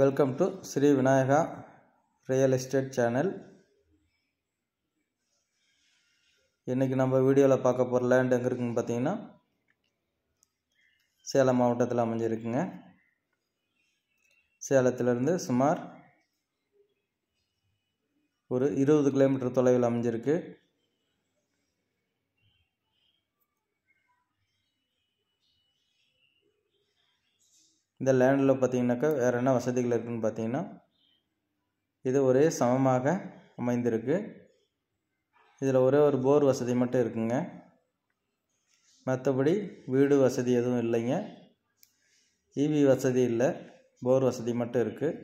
welcome to Sri Vinayaka real estate channel இன்றைக்கி நம்ம வீடியோவில் பார்க்க போகிற லேண்ட் எங்கே இருக்குதுன்னு பார்த்தீங்கன்னா சேலம் மாவட்டத்தில் அமைஞ்சிருக்குங்க சேலத்திலேருந்து சுமார் ஒரு இருபது கிலோமீட்டர் தொலைவில் அமைஞ்சிருக்கு இந்த லேண்டில் பார்த்திங்கனாக்கா வேறு என்ன வசதிகள் இருக்குதுன்னு பார்த்தீங்கன்னா இது ஒரே சமமாக அமைந்திருக்கு இதில் ஒரே ஒரு போர் வசதி மட்டும் இருக்குங்க மற்றபடி வீடு வசதி எதுவும் இல்லைங்க ஈவி e வசதி இல்லை போர் வசதி மட்டும் இருக்குது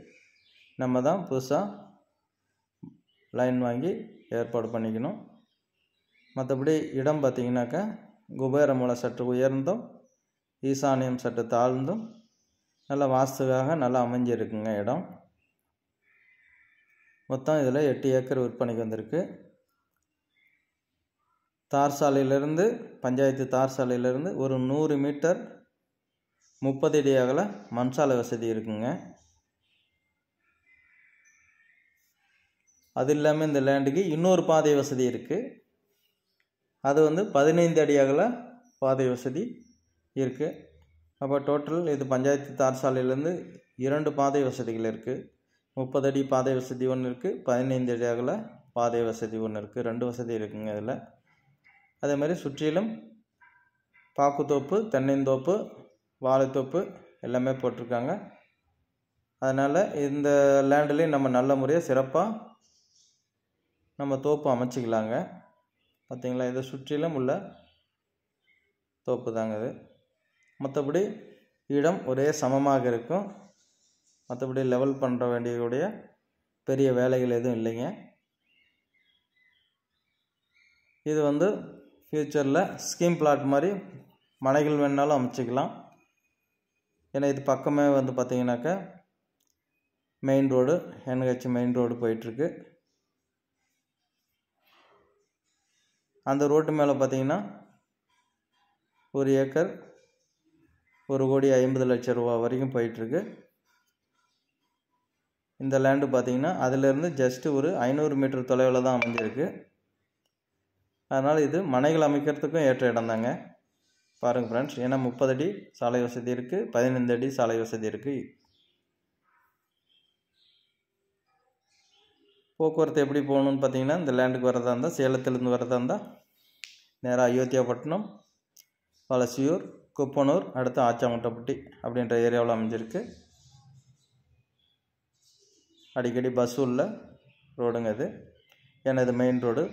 நம்ம தான் புதுசாக லைன் வாங்கி ஏற்பாடு பண்ணிக்கணும் மற்றபடி இடம் பார்த்திங்கனாக்கா குபேர சற்று உயர்ந்தும் ஈசானியம் சற்று தாழ்ந்தும் நல்ல வாஸ்துக்காக நல்லா அமைஞ்சிருக்குங்க இடம் மொத்தம் இதில் எட்டு ஏக்கர் விற்பனைக்கு வந்திருக்கு தார் சாலையிலேருந்து பஞ்சாயத்து தார் சாலையிலேருந்து ஒரு நூறு மீட்டர் முப்பது அடி அகல மண் வசதி இருக்குங்க அது இல்லாமல் இந்த லேண்டுக்கு இன்னொரு பாதை வசதி இருக்குது அது வந்து பதினைந்து அடி அகல பாதை வசதி இருக்குது அப்போ டோட்டல் இது பஞ்சாயத்து தார் சாலையிலேருந்து இரண்டு பாதை வசதிகள் இருக்குது முப்பது அடி பாதை வசதி ஒன்று இருக்குது பதினைந்து அடி அகல பாதை வசதி ஒன்று இருக்குது ரெண்டு வசதி இருக்குங்க இதில் அதே மாதிரி சுற்றிலும் பாக்குத்தோப்பு தென்னைந்தோப்பு வாழைத்தோப்பு எல்லாமே போட்டிருக்காங்க அதனால் இந்த லேண்ட்லேயும் நம்ம நல்ல முறையாக சிறப்பாக நம்ம தோப்பு அமைச்சிக்கலாங்க பார்த்திங்களா இதை சுற்றிலும் உள்ள தோப்பு தாங்க இது மற்றபடி இடம் ஒரே சமமாக இருக்கும் மற்றபடி லெவல் பண்ணுற வேண்டியக்கூடிய பெரிய வேலைகள் எதுவும் இல்லைங்க இது வந்து ஃப்யூச்சரில் ஸ்கீம் பிளாட் மாதிரி மனைகள் வேணுனாலும் அமைச்சிக்கலாம் ஏன்னா இது பக்கமே வந்து பார்த்திங்கனாக்கா main road NH main road போயிட்டுருக்கு அந்த ரோட்டு மேலே பார்த்திங்கன்னா ஒரு ஏக்கர் ஒரு கோடி ஐம்பது லட்ச ரூபா வரைக்கும் போயிட்டுருக்கு இந்த லேண்டு பார்த்திங்கன்னா அதிலேருந்து ஜஸ்ட்டு ஒரு ஐநூறு மீட்டர் தொலைவில் தான் அமைஞ்சிருக்கு அதனால் இது மனைகள் அமைக்கிறதுக்கும் ஏற்ற இடம் தாங்க பாருங்கள் ஃப்ரெண்ட்ஸ் ஏன்னா முப்பது அடி சாலை வசதி இருக்குது பதினைந்து அடி சாலை வசதி இருக்குது போக்குவரத்து எப்படி போகணும்னு பார்த்தீங்கன்னா இந்த லேண்டுக்கு வரதா இருந்தால் சேலத்துலேருந்து வரதா இருந்தால் நேராக அயோத்தியாப்பட்டினம் பலசியூர் குப்பனூர் அடுத்து ஆச்சாமட்டப்பட்டி அப்படின்ற ஏரியாவில் அமைஞ்சிருக்கு அடிக்கடி பஸ் உள்ள ரோடுங்க இது ஏன்னா இது மெயின் ரோடு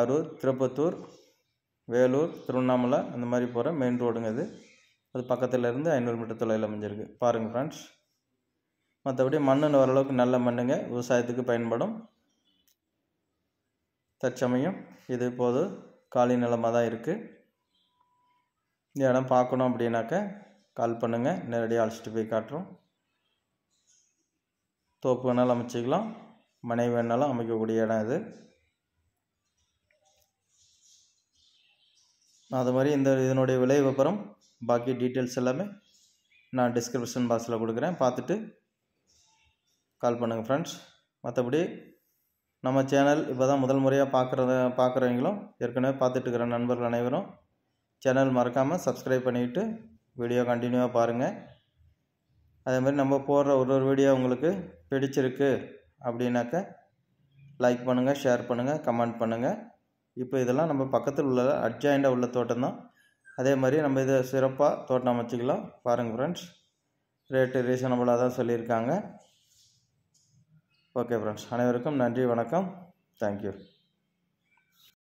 அரூர் திருப்பத்தூர் வேலூர் திருவண்ணாமலை அந்த மாதிரி போகிற மெயின் ரோடுங்க இது அது பக்கத்தில் இருந்து ஐநூறு மீட்டர் தொலைவில் அமைஞ்சிருக்கு பாருங்கள் ஃப்ரெண்ட்ஸ் மற்றபடி மண்ணுன்னு ஓரளவுக்கு நல்ல மண்ணுங்க விவசாயத்துக்கு பயன்படும் தற்சமயம் இது இப்போது காலி நிலமாக தான் இருக்குது இந்த இடம் பார்க்கணும் அப்படின்னாக்க கால் பண்ணுங்கள் நேரடியாக அழைச்சிட்டு போய் காட்டுறோம் தோப்பு வேணாலும் அமைச்சிக்கலாம் மனைவி வேணாலும் அமைக்கக்கூடிய இடம் இது அது மாதிரி இந்த இதனுடைய விலை விபரம் பாக்கி டீட்டெயில்ஸ் எல்லாமே நான் டிஸ்கிரிப்ஷன் பாக்ஸில் கொடுக்குறேன் பார்த்துட்டு கால் பண்ணுங்கள் ஃப்ரெண்ட்ஸ் மற்றபடி நம்ம சேனல் இப்போ தான் முதல் முறையாக பார்க்குறத பார்க்குறவங்களும் ஏற்கனவே பார்த்துட்டு நண்பர்கள் அனைவரும் சேனல் மறக்காமல் சப்ஸ்கிரைப் பண்ணிவிட்டு வீடியோ கண்டினியூவாக பாருங்கள் அதே மாதிரி நம்ம போடுற ஒரு ஒரு வீடியோ உங்களுக்கு பிடிச்சிருக்கு அப்படின்னாக்க லைக் பண்ணுங்கள் ஷேர் பண்ணுங்கள் கமெண்ட் பண்ணுங்கள் இப்போ இதெல்லாம் நம்ம பக்கத்தில் உள்ள அட்ஜாயிண்டாக உள்ள தோட்டம் தான் அதே மாதிரி நம்ம இதை சிறப்பாக தோட்டம் அமைச்சிக்கலாம் பாருங்கள் ஃப்ரெண்ட்ஸ் ரேட்டு ரீசனபுளாக தான் சொல்லியிருக்காங்க ஓகே ஃப்ரெண்ட்ஸ் அனைவருக்கும் நன்றி வணக்கம் தேங்க்யூ